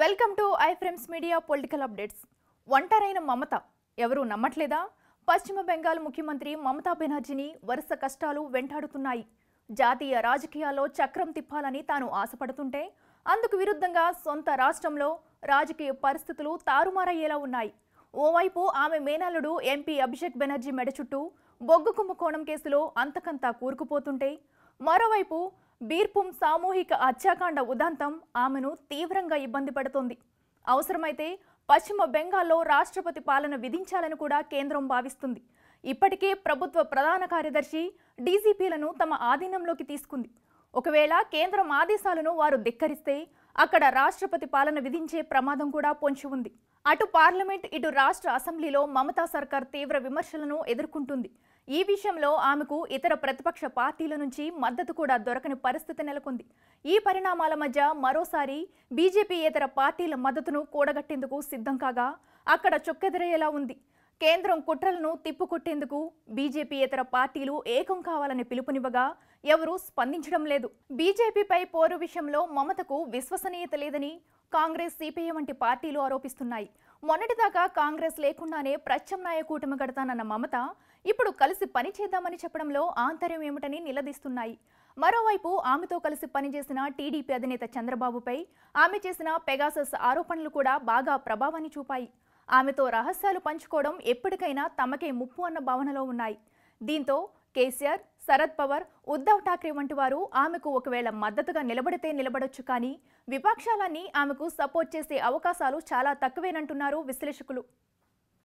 welcome to I friends media political updates ఒంటరైన మమత ఎవరూ నమ్మట్లేదా పశ్చిమ బెంగాల్ ముఖ్యమంత్రి మమతా బెనర్జీని వరుస కష్టాలు వెంటాడుతున్నాయి జాతీయ రాజకీయాల్లో చక్రం తిప్పాలని తాను ఆశపడుతుంటే అందుకు విరుద్ధంగా సొంత రాష్ట్రంలో రాజకీయ పరిస్థితులు తారుమారయ్యేలా ఉన్నాయి ఓవైపు ఆమె మేనల్లుడు ఎంపీ అభిషేక్ బెనర్జీ మెడ చుట్టూ బొగ్గు కుంభకోణం కేసులో అంతకంతా కూరుకుపోతుంటే మరోవైపు బీర్పుం సామూహిక హత్యాకాండ ఉదంతం ఆమెను తీవ్రంగా ఇబ్బంది పెడుతోంది అవసరమైతే పశ్చిమ బెంగాల్లో రాష్ట్రపతి పాలన విధించాలని కూడా కేంద్రం భావిస్తుంది ఇప్పటికే ప్రభుత్వ ప్రధాన కార్యదర్శి డీజీపీలను తమ ఆధీనంలోకి తీసుకుంది ఒకవేళ కేంద్రం ఆదేశాలను వారు ధిక్కరిస్తే అక్కడ రాష్ట్రపతి పాలన విధించే ప్రమాదం కూడా పొంచి ఉంది అటు పార్లమెంట్ ఇటు రాష్ట్ర అసెంబ్లీలో మమతా సర్కార్ తీవ్ర విమర్శలను ఎదుర్కొంటుంది ఈ విషయంలో ఆమెకు ఇతర ప్రతిపక్ష పార్టీల నుంచి మద్దతు కూడా దొరకని పరిస్థితి నెలకొంది ఈ పరిణామాల మధ్య మరోసారి బీజేపీ ఇతర పార్టీల మద్దతును కూడగట్టేందుకు సిద్ధం కాగా అక్కడ చొక్కెదిరయ్యేలా ఉంది కేంద్రం కుట్రలను తిప్పుకొట్టేందుకు బీజేపీ ఇతర పార్టీలు ఏకం కావాలని పిలుపునివ్వగా ఎవరూ స్పందించడం లేదు బీజేపీపై పోరు విషయంలో మమతకు విశ్వసనీయత లేదని కాంగ్రెస్ సిపిఐ వంటి పార్టీలు ఆరోపిస్తున్నాయి మొన్నటిదాకా కాంగ్రెస్ లేకుండానే ప్రత్యామ్నాయ కూటమి కడతానన్న మమత ఇప్పుడు కలిసి పనిచేద్దామని చెప్పడంలో ఆంతర్యం ఏమిటని నిలదీస్తున్నాయి మరోవైపు ఆమెతో కలిసి పనిచేసిన టీడీపీ అధినేత చంద్రబాబుపై ఆమె చేసిన పెగాసస్ ఆరోపణలు కూడా బాగా ప్రభావాన్ని చూపాయి ఆమెతో రహస్యాలు పంచుకోవడం ఎప్పటికైనా తమకే ముప్పు అన్న భావనలో ఉన్నాయి దీంతో కేసీఆర్ శరద్ పవార్ ఉద్దవ్ ఠాక్రే వంటి వారు ఆమెకు ఒకవేళ మద్దతుగా నిలబడితే నిలబడొచ్చు కానీ విపక్షాలన్నీ ఆమెకు సపోర్ట్ చేసే అవకాశాలు చాలా తక్కువేనంటున్నారు విశ్లేషకులు